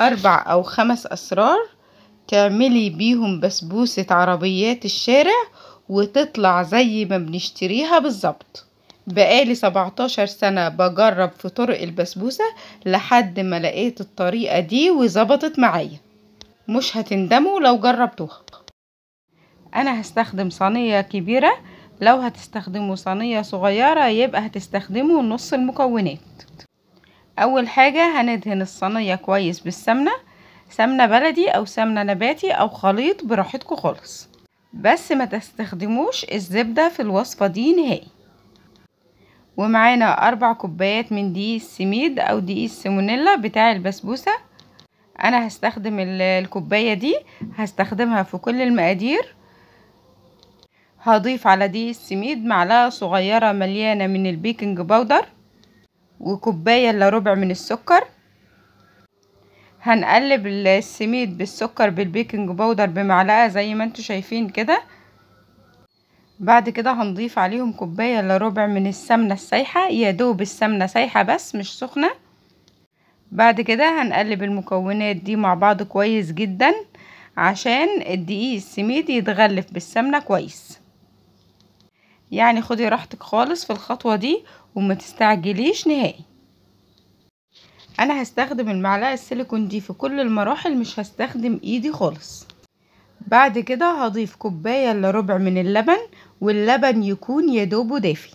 أربع أو خمس أسرار تعملي بيهم بسبوسة عربيات الشارع وتطلع زي ما بنشتريها بالظبط بقالي 17 سنة بجرب في طرق البسبوسة لحد ما لقيت الطريقة دي وظبطت معايا مش هتندموا لو جربتوها انا هستخدم صينية كبيرة لو هتستخدموا صينية صغيرة يبقى هتستخدموا نص المكونات اول حاجة هندهن الصينية كويس بالسمنة سمنة بلدي او سمنة نباتي او خليط براحتكم خالص بس ما تستخدموش الزبدة في الوصفة دي نهائي ومعانا اربع كوبايات من دقيق السميد او دقيق السيمونيلا بتاع البسبوسة انا هستخدم الكوباية دي هستخدمها في كل المقادير هضيف على دي السميد معلقة صغيرة مليانة من البيكنج باودر وكوباية الا ربع من السكر هنقلب السميد بالسكر بالبيكنج باودر بمعلقة زي ما انتوا شايفين كده بعد كده هنضيف عليهم كوباية الا ربع من السمنة السايحة يا دوب السمنة سايحة بس مش سخنة بعد كده هنقلب المكونات دي مع بعض كويس جدا عشان الدقيق السميد يتغلف بالسمنة كويس يعني خدي راحتك خالص في الخطوة دي وما تستعجليش نهائي انا هستخدم المعلقة السيليكون دي في كل المراحل مش هستخدم ايدي خالص بعد كده هضيف كوباية الا ربع من اللبن واللبن يكون يدوب دافي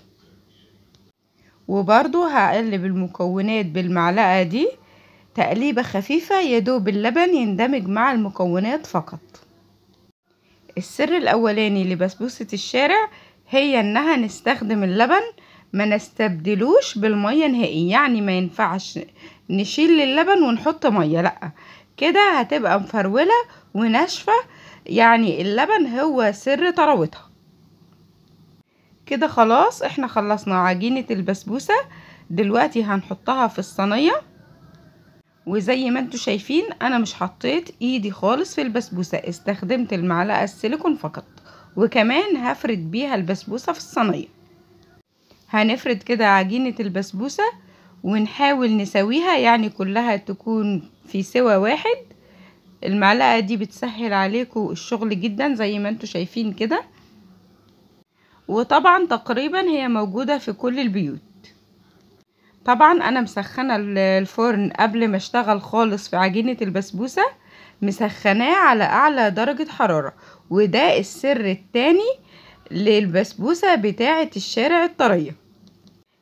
وبرضو هقلب المكونات بالمعلقة دي تقليبة خفيفة يدوب اللبن يندمج مع المكونات فقط السر الأولاني لبسبوسة الشارع هي انها نستخدم اللبن ما نستبدلوش بالمية نهائي يعني ما ينفعش نشيل اللبن ونحط مية لا كده هتبقى مفرولة وناشفة يعني اللبن هو سر طراوتها كده خلاص احنا خلصنا عجينة البسبوسة دلوقتي هنحطها في الصينية وزي ما انتوا شايفين انا مش حطيت ايدي خالص في البسبوسة استخدمت المعلقة السيليكون فقط وكمان هفرد بيها البسبوسة في الصينية هنفرد كده عجينة البسبوسة ونحاول نسويها يعني كلها تكون في سوا واحد المعلقة دي بتسهل عليكم الشغل جدا زي ما انتوا شايفين كده وطبعا تقريبا هي موجودة في كل البيوت طبعا انا مسخنة الفرن قبل ما اشتغل خالص في عجينة البسبوسة مسخناه على أعلى درجة حرارة وده السر التاني للبسبوسة بتاعة الشارع الطرية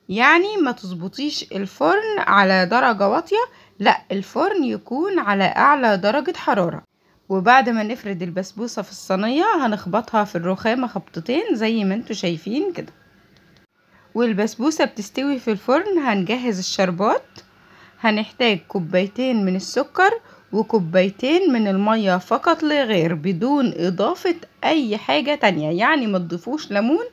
يعني ما تظبطيش الفرن على درجة واطية لا الفرن يكون على أعلى درجة حرارة وبعد ما نفرد البسبوسة في الصينية هنخبطها في الرخامة خبطتين زي ما انتوا شايفين كده والبسبوسة بتستوي في الفرن هنجهز الشربات هنحتاج كوبايتين من السكر وكوبايتين من المية فقط لا غير بدون إضافة أي حاجة تانية يعني ما تضيفوش ليمون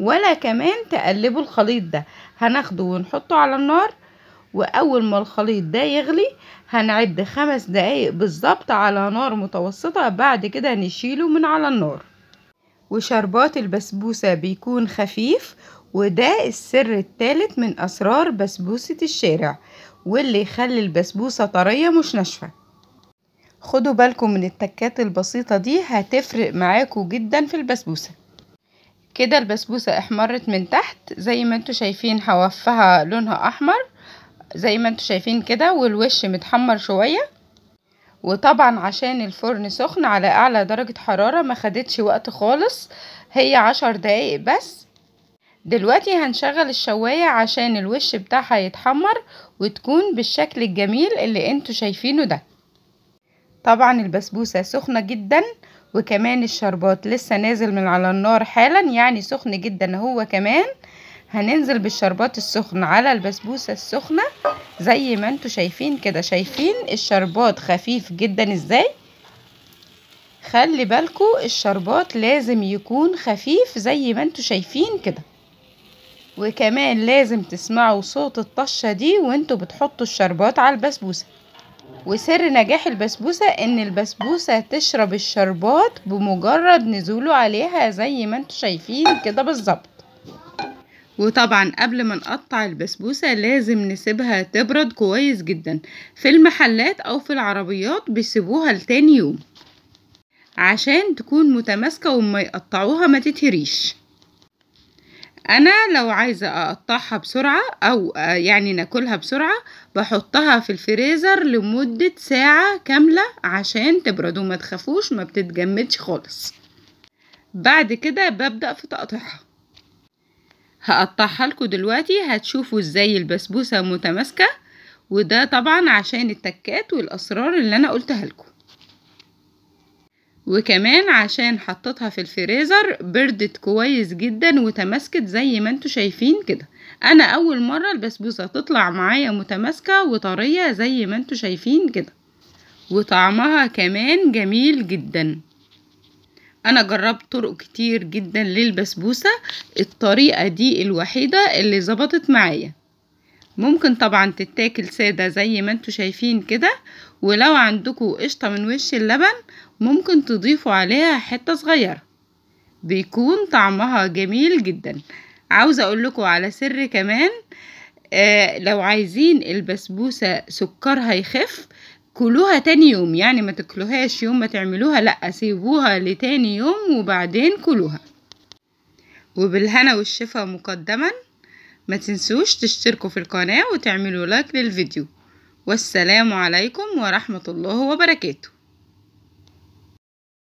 ولا كمان تقلبوا الخليط ده هناخده ونحطه على النار وأول ما الخليط ده يغلي هنعد خمس دقايق بالظبط على نار متوسطة بعد كده نشيله من على النار وشربات البسبوسة بيكون خفيف وده السر التالت من أسرار بسبوسة الشارع واللي يخلي البسبوسة طرية مش ناشفة خدوا بالكم من التكات البسيطة دي هتفرق معاكم جدا في البسبوسة كده البسبوسة احمرت من تحت زي ما انتوا شايفين هوفها لونها احمر زي ما انتوا شايفين كده والوش متحمر شوية وطبعا عشان الفرن سخن على اعلى درجة حرارة ما خدتش وقت خالص هي عشر دقايق بس دلوقتي هنشغل الشواية عشان الوش بتاعها يتحمر وتكون بالشكل الجميل اللي انتوا شايفينه ده طبعا البسبوسة سخنة جدا وكمان الشربات لسه نازل من على النار حالا يعني سخن جدا هو كمان هننزل بالشربات السخن على البسبوسة السخنة زي ما انتوا شايفين كده شايفين الشربات خفيف جدا ازاي خلي بالكو الشربات لازم يكون خفيف زي ما انتوا شايفين كده وكمان لازم تسمعوا صوت الطشة دي وانتوا بتحطوا الشربات على البسبوسة وسر نجاح البسبوسة ان البسبوسة تشرب الشربات بمجرد نزوله عليها زي ما انتوا شايفين كده بالظبط وطبعا قبل ما نقطع البسبوسة لازم نسيبها تبرد كويس جدا في المحلات او في العربيات بيسيبوها لتاني يوم عشان تكون متماسكة وما يقطعوها ما تتهريش انا لو عايزه اقطعها بسرعه او يعني ناكلها بسرعه بحطها في الفريزر لمده ساعه كامله عشان تبرد وما تخافوش ما بتتجمدش خالص بعد كده ببدا في تقطيعها هقطعها لكم دلوقتي هتشوفوا ازاي البسبوسه متماسكه وده طبعا عشان التكات والاسرار اللي انا قلتها لكم وكمان عشان حطيتها في الفريزر بردت كويس جدا وتماسكت زي ما انتوا شايفين كده انا اول مرة البسبوسة تطلع معايا متماسكة وطرية زي ما انتوا شايفين كده وطعمها كمان جميل جدا انا جربت طرق كتير جدا للبسبوسة الطريقة دي الوحيدة اللي ظبطت معايا ممكن طبعا تتاكل سادة زي ما انتوا شايفين كده ولو عندكم قشطة من وش اللبن ممكن تضيفوا عليها حتة صغيرة بيكون طعمها جميل جدا عاوزة اقول لكم على سر كمان آه لو عايزين البسبوسة سكرها يخف كلوها تاني يوم يعني ما تاكلوهاش يوم ما تعملوها لا سيبوها لتاني يوم وبعدين كلوها وبالهنا والشفا مقدما ما تنسوش تشتركوا في القناة وتعملوا لايك للفيديو والسلام عليكم ورحمة الله وبركاته